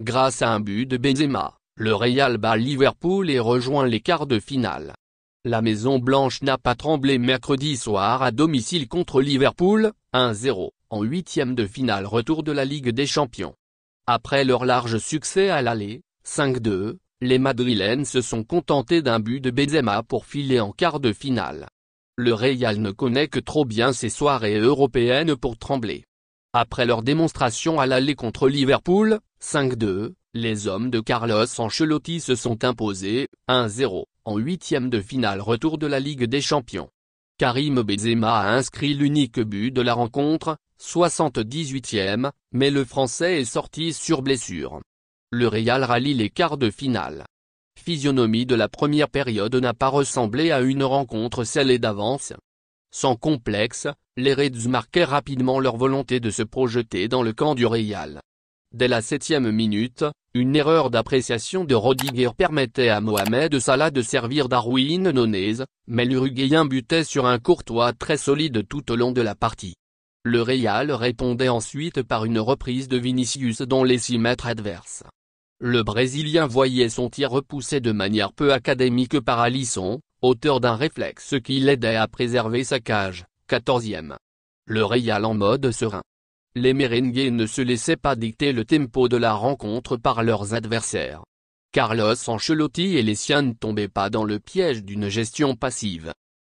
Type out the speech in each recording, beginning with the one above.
Grâce à un but de Benzema, le Real bat Liverpool et rejoint les quarts de finale. La Maison Blanche n'a pas tremblé mercredi soir à domicile contre Liverpool, 1-0, en huitième de finale retour de la Ligue des Champions. Après leur large succès à l'aller, 5-2, les Madrilènes se sont contentés d'un but de Benzema pour filer en quart de finale. Le Real ne connaît que trop bien ces soirées européennes pour trembler. Après leur démonstration à l'aller contre Liverpool, 5-2, les hommes de Carlos Ancelotti se sont imposés, 1-0, en huitième de finale retour de la Ligue des Champions. Karim Benzema a inscrit l'unique but de la rencontre, 78e, mais le Français est sorti sur blessure. Le Real rallie les quarts de finale. Physionomie de la première période n'a pas ressemblé à une rencontre scellée d'avance, sans complexe, les Reds marquaient rapidement leur volonté de se projeter dans le camp du Real. Dès la septième minute, une erreur d'appréciation de Rodiger permettait à Mohamed Salah de servir Darwin Nonese, mais l'Uruguayen butait sur un courtois très solide tout au long de la partie. Le Real répondait ensuite par une reprise de Vinicius dans les 6 mètres adverses. Le Brésilien voyait son tir repoussé de manière peu académique par Alisson, auteur d'un réflexe qui l'aidait à préserver sa cage, 14e. Le Real en mode serein. Les merengues ne se laissaient pas dicter le tempo de la rencontre par leurs adversaires. Carlos Ancelotti et les siens ne tombaient pas dans le piège d'une gestion passive.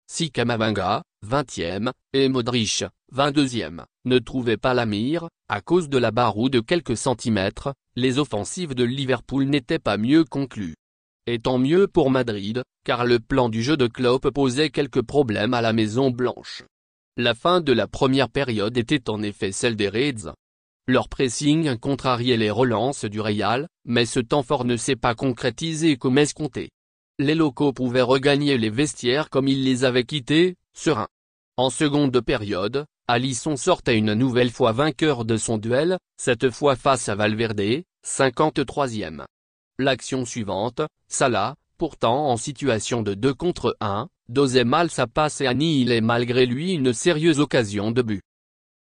Si Camavinga, 20e, et Modric, 22e, ne trouvaient pas la mire, à cause de la barre ou de quelques centimètres, les offensives de Liverpool n'étaient pas mieux conclues. Et tant mieux pour Madrid, car le plan du jeu de Klopp posait quelques problèmes à la Maison Blanche. La fin de la première période était en effet celle des raids. Leur pressing contrariait les relances du Real, mais ce temps fort ne s'est pas concrétisé comme escompté. Les locaux pouvaient regagner les vestiaires comme ils les avaient quittés, sereins. En seconde période, Alisson sortait une nouvelle fois vainqueur de son duel, cette fois face à Valverde, 53e. L'action suivante, Salah, pourtant en situation de 2 contre 1, dosait mal sa passe et annihilait malgré lui une sérieuse occasion de but.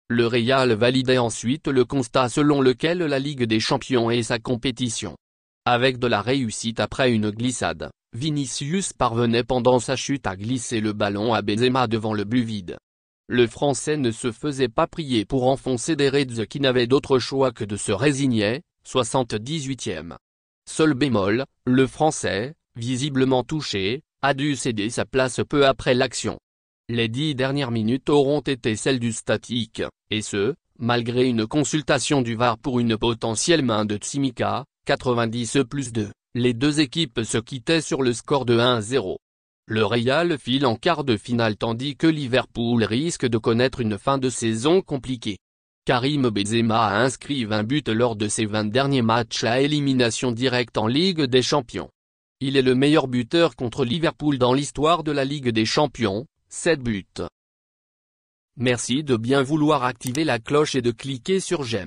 Le Real validait ensuite le constat selon lequel la Ligue des Champions est sa compétition. Avec de la réussite après une glissade, Vinicius parvenait pendant sa chute à glisser le ballon à Benzema devant le but vide. Le Français ne se faisait pas prier pour enfoncer des Reds qui n'avaient d'autre choix que de se résigner, 78e. Seul bémol, le Français, visiblement touché, a dû céder sa place peu après l'action. Les dix dernières minutes auront été celles du statique, et ce, malgré une consultation du VAR pour une potentielle main de Tsimika, 90 plus 2, les deux équipes se quittaient sur le score de 1-0. Le Real file en quart de finale tandis que Liverpool risque de connaître une fin de saison compliquée. Karim Benzema a inscrit 20 buts lors de ses 20 derniers matchs à élimination directe en Ligue des Champions. Il est le meilleur buteur contre Liverpool dans l'histoire de la Ligue des Champions, 7 buts. Merci de bien vouloir activer la cloche et de cliquer sur j'aime.